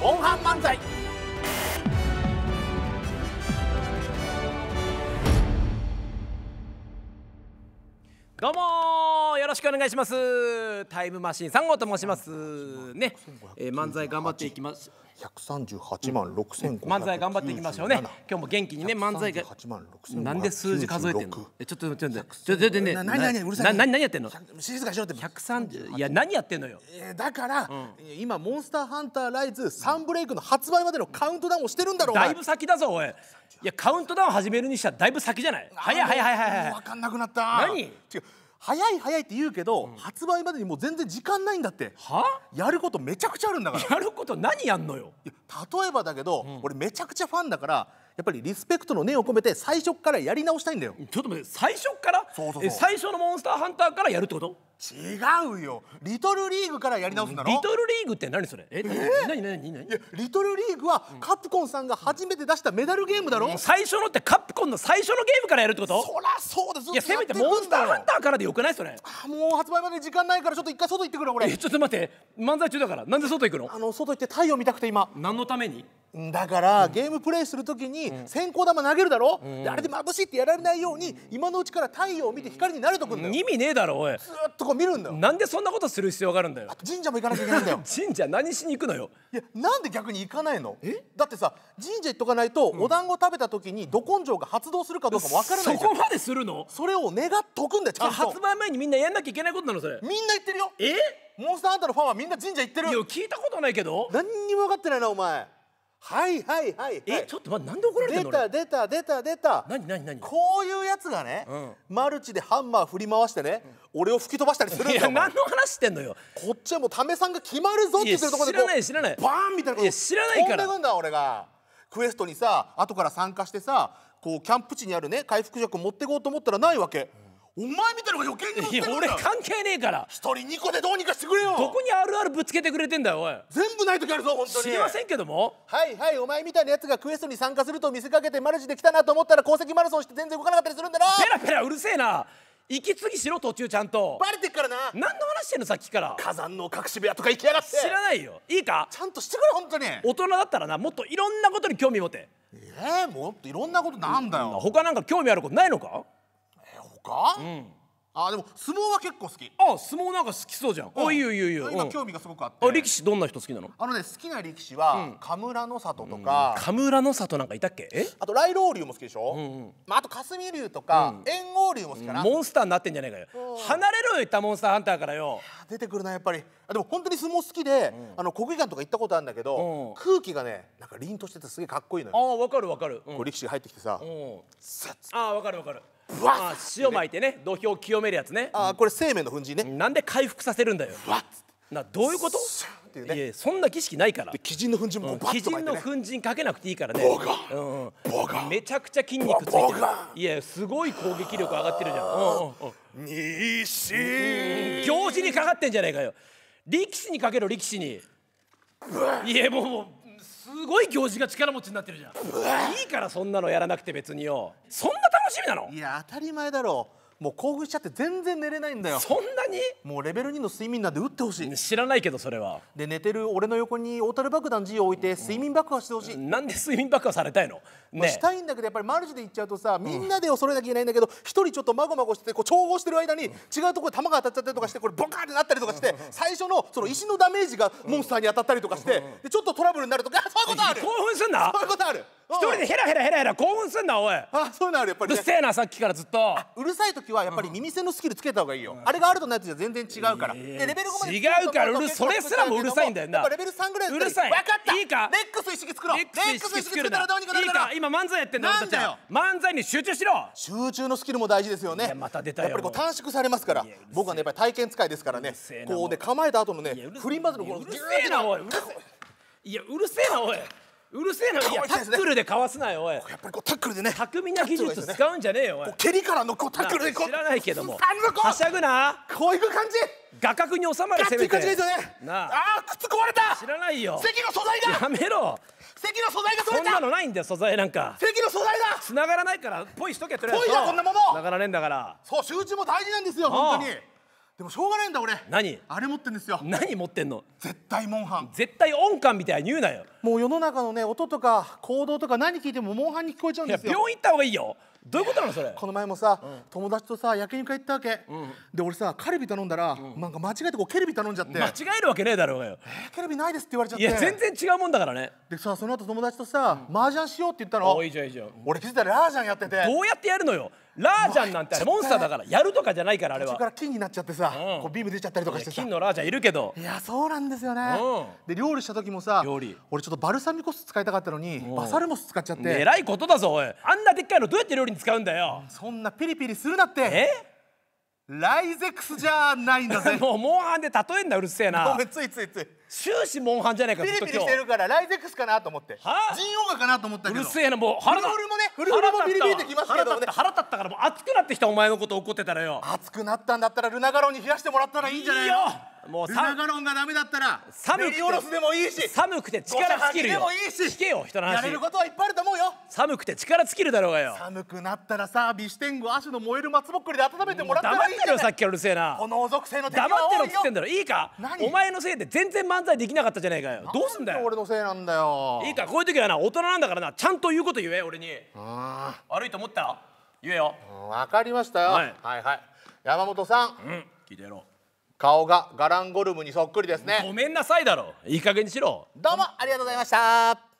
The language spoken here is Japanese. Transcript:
モンハン漫才どうもろしくお願いしますタイムマシーン三号と申しますね、えー、漫才頑張っていきます百三十八万六千0漫才頑張っていきましょうね今日も元気にね漫才がなんで数字数えてんのえちょっとちょっとちょっとちょっとね何何うるさい何何やってんの静かしろって130いや何やってんのよ、えだから、今モンスターハンターライズサンブレイクの発売までのカウントダウンをしてるんだろうだいぶ先だぞおいいやカウントダウン始めるにしたらだいぶ先じゃない早い早い早い早い分かんなくなった何違う早い早いって言うけど、うん、発売までにもう全然時間ないんだってはやることめちゃくちゃあるんだからやること何やんのよ例えばだけど、うん、俺めちゃくちゃファンだからやっぱりリスペクトの念を込めて最初からやり直したいんだよちょっと待って最初からそうそうそう最初のモンスターハンターからやるってこと違うよリトルリーグからやり直すんだろリトルリーグって何それええー、何何何リトルリーグはカプコンさんが初めて出したメダルゲームだろ、うん、最初のってカプコンの最初のゲームからやるってことそりゃそうですいやせめてモンスターハンターからでよくないそれあもう発売まで時間ないからちょっと一回外行ってくるわ俺えちょっと待って漫才中だからなんで外行くのあの外行って太陽見たくて今何のためにだからゲームプレイする時に先行玉投げるだろ、うん、あれで眩しいってやられないように今のうちから太陽を見て光に慣れとくんだよ意味ねえだろおいずっとこう見るんだよなんでそんなことする必要があるんだよ神社も行かなきゃいけないんだよ 神社何しに行くのよいやなんで逆に行かないのえだってさ神社行っとかないと、うん、お団子食べた時にど根性が発動するかどうかも分からないそこまでするのそれを願っとくんだよちゃんと発売前にみんなやんなきゃいけないことなのそれみんな言ってるよえモンスターハンターのファンはみんな神社行ってるいや聞いたことないけど何にも分かってないなお前はいはいはい、はい、えちょっと待ってなんで怒られてんの出た出た出た出た何何何こういうやつがね、うん、マルチでハンマー振り回してね、うん、俺を吹き飛ばしたりするんだよいや何の話してんのよこっちはもうタメさんが決まるぞって言ってるところで知らない知らないバーンみたいなこと知らないから飛んでくんだ俺がクエストにさ後から参加してさこうキャンプ地にあるね回復食持ってこうと思ったらないわけ、うんお前みたいのが余計に乗ってるんだ俺関係ねえから一人二個でどうにかしてくれよどこにあるあるぶつけてくれてんだよおい全部ない時あるぞ本当に知りませんけどもはいはいお前みたいなやつがクエストに参加すると見せかけてマルチできたなと思ったら功績マラソンして全然動かなかったりするんだなペラペラうるせえな息継ぎしろ途中ちゃんとバレてっからな何の話してんのさっきから火山の隠し部屋とか行きやがって知らないよいいかちゃんとしてくれ本当に大人だったらなもっといろんなことに興味持てえー、もっといろんなことなんだよ、うん、他なんか興味あることないのかか、うんあでも相撲は結構好きあ相撲なんか好きそうじゃん、うん、いいよいよいいよ今興味がすごくあってあ力士どんな人好きなのあのね好きな力士は、うん、神村の里とか、うん、神村の里なんかいたっけえあと雷老龍も好きでしょ、うんうん、まあ、あと霞龍とか、うん、炎鵬龍も好きかな、モンスターになってんじゃないかよ、離れろよいったモンスターハンターからよ出てくるなやっぱりでも本当に相撲好きで、あの国技館とか行ったことあるんだけど、うん、空気がねなんか凛としててすげえかっこいいのよあわかるわかる、こう力士が入ってきてさ、うん、あわかるわかるブワッ塩巻いてね土俵清めるやつねああこれ生命の粉塵ねなんで回復させるんだよわっなどういうことっていうねいやそんな儀式ないから鬼人の粉塵もバッと巻いて、鬼人の粉塵かけなくていいからねボガボガめちゃくちゃ筋肉ついてるいやすごい攻撃力上がってるじゃん、うん西行司にかかってんじゃないかよ力士にかけろ力士にいやもうすごい行事が力持ちになってるじゃんいいからそんなのやらなくて別によそんな楽しみなのいや当たり前だろうもう興奮しちゃって全然寝れないんだよそんなにもうレベル2の睡眠なんで打ってほしい知らないけどそれはで寝てる俺の横に小樽爆弾 G を置いて睡眠爆破してほしい、うん、なんで睡眠爆破されたいの、ね、したいんだけどやっぱりマルチで行っちゃうとさみんなで恐れなきゃいけないんだけど一、うん、人ちょっとまごまごしてこう調合してる間に違うところで弾が当たっちゃったりとかしてこれボカーってなったりとかして最初のその石のダメージがモンスターに当たったりとかしてでちょっとトラブルになるとかそういうことある興奮すんなそういうことある一人でヘラヘラヘラヘラ興奮すんなおいあそうなるやっぱり、ね、うるせえなさっきからずっとうるさい時はやっぱり耳栓のスキルつけた方がいいよ、うん、あれがあるとないとじゃ全然違うから、えー、でレベル5まで違うからうるそれすらもうるさいんだよなやっぱレベル3ぐらいうるさい分かったいいかレックス意識作ろうレックス意識作ったらどうにかなるからいいか今漫才やってんだ俺漫才に集中しろ集中のスキルも大事ですよねまた出たやっぱりこう短縮されますから僕はねやっぱり体験使いですからねこうで構えた後のね振りバズのこのうるせえなおいいやうるせえなおいうるせえな、いやタックルでかわすなよおいやっぱりこうタックルでね巧みな技術使うんじゃねえよおい蹴りからのこうタックルでこう知らないけどもはしゃぐなこういう感じ画角に収まるせめてああ靴壊れた知らないよ席の素材がやめろ席の素材がそんなのないんだよ素材なんか席の素材が繋がらないからポイしとけとりあえずポイだこんなもの繋がらねえんだからそう集中も大事なんですよ本当にでもしょうがないんだ俺何あれ持ってんですよ何持ってんの絶対モンハン絶対音感みたいに言うなよもう世の中のね音とか行動とか何聞いてもモンハンに聞こえちゃうんですよ病院行った方がいいよどういうことなのそれこの前もさ、うん、友達とさ焼肉屋行ったわけ、うん、で俺さカルビ頼んだら、うん、なんか間違えてこうケルビ頼んじゃって間違えるわけねえだろうがよ、えー、ケルビないですって言われちゃっていや全然違うもんだからねでさその後友達とさ、麻雀しようって言ったの俺気づいたらラージャンやっててどうやってやるのよラージャンなんてモンスターだからやるとかじゃないからあれはから金になっちゃってさ、うん、こうビーム出ちゃったりとかしてさ金のラージャンいるけどいやそうなんですよね、うん、で料理した時もさ料理俺ちょっとバルサミコ酢使いたかったのにバサルモス使っちゃってえらいことだぞおいあんなでっかいのどうやって料理に使うんだよ、うん、そんなピリピリするなってえライゼックスじゃないんだぜ もうモンハンで例えんなうるせえなついついつい終始モンハンじゃないかピリピリしてるからライゼックスかなと思ってはあ、ジンオーガかなと思ったけどうるせえなもう腹フルフルもねフルフルもピリピリってきますけど、ね、腹立ったったからもう熱くなってきたお前のこと怒ってたらよ熱くなったんだったらルナガロンに冷やしてもらったらいいんじゃないよもうルナガロンがダメだったら寒くてでもいいし寒くて力尽きるよでもいいし聞けよ人の話やれることはいっぱいあると思うよ寒くて力尽きるだろうがよ寒くなったらさビシテング足の燃える松ぼっくりで温めてもらったらいいじゃない黙ってろさっきからうるせえなこの属性の敵は多いよ黙ってろっつってんだろいいかお前のせいで全然漫才できなかったじゃないかよどうすんだよ俺のせいなんだよいいかこういう時はな大人なんだからなちゃんと言うこと言え俺に悪いと思った言えよわ、かりましたよ、はい、はいはい山本さん、うん、聞いてやろう顔がガランゴルムにそっくりですねごめんなさいだろいい加減にしろどうもありがとうございました